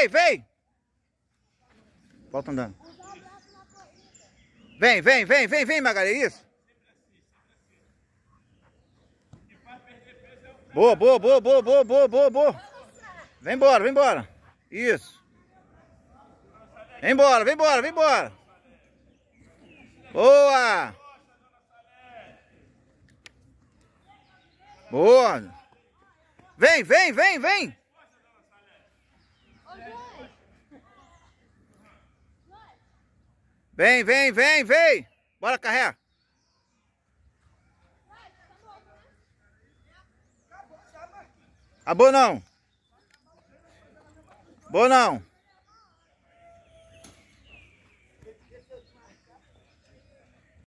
Vem, vem! Volta andando. Vem, vem, vem, vem, vem, Magalha, é isso. Boa, boa, boa, boa, boa, boa, boa, boa. Vem embora, vem embora. Isso. Vem embora, vem embora, vem embora. Boa. Boa. Vem, vem, vem, vem. Vem, vem, vem, vem. Bora carregar. Acabou não? Acabou não?